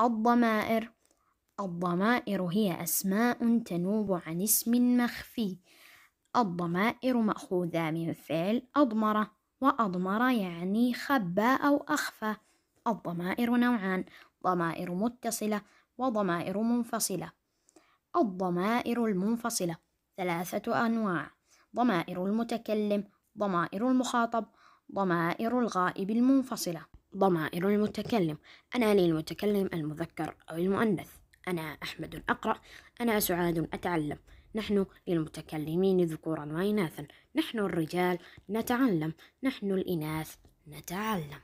الضمائر الضمائر هي أسماء تنوب عن اسم مخفي الضمائر مأخوذة من فعل أضمر وأضمر يعني خبى أو أخفى الضمائر نوعان ضمائر متصلة وضمائر منفصلة الضمائر المنفصلة ثلاثة أنواع ضمائر المتكلم ضمائر المخاطب ضمائر الغائب المنفصله ضمائر المتكلم أنا للمتكلم المذكر أو المؤنث أنا أحمد أقرأ أنا سعاد أتعلم نحن للمتكلمين ذكورا وإناثا نحن الرجال نتعلم نحن الإناث نتعلم